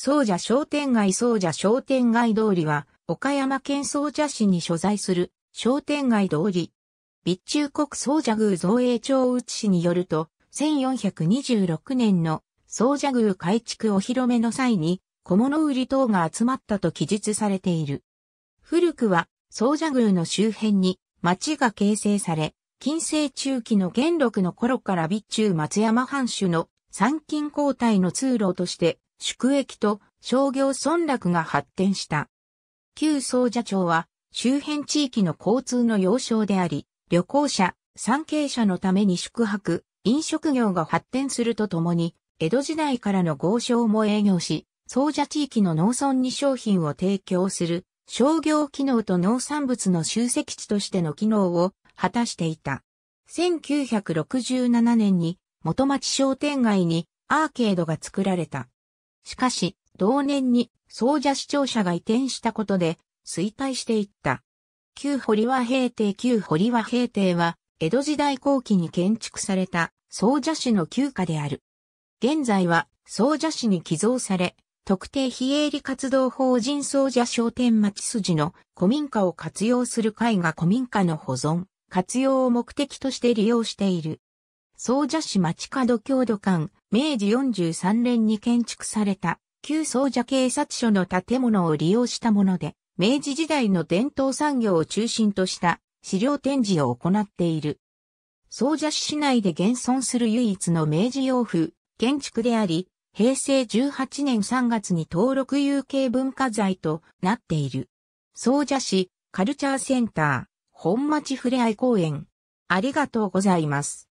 総社商店街総社商店街通りは、岡山県総社市に所在する商店街通り。備中国総社宮造営町内市によると、1426年の総社宮改築お披露目の際に、小物売り等が集まったと記述されている。古くは、総社宮の周辺に町が形成され、近世中期の元禄の頃から備中松山藩主の参勤交代の通路として宿益と商業村落が発展した。旧総社町は周辺地域の交通の要衝であり、旅行者、産経者のために宿泊、飲食業が発展するとともに、江戸時代からの豪商も営業し、総社地域の農村に商品を提供する商業機能と農産物の集積地としての機能を果たしていた。1967年に元町商店街にアーケードが作られた。しかし、同年に総社市庁舎が移転したことで衰退していった。旧堀和平定旧堀和平定は、江戸時代後期に建築された総社市の旧家である。現在は総社市に寄贈され、特定非営利活動法人総社商店町筋の古民家を活用する会が古民家の保存、活用を目的として利用している。総社市町角郷土館、明治43年に建築された、旧総社警察署の建物を利用したもので、明治時代の伝統産業を中心とした資料展示を行っている。総社市内で現存する唯一の明治洋風建築であり、平成18年3月に登録有形文化財となっている。総社市カルチャーセンター本町ふれあい公園。ありがとうございます。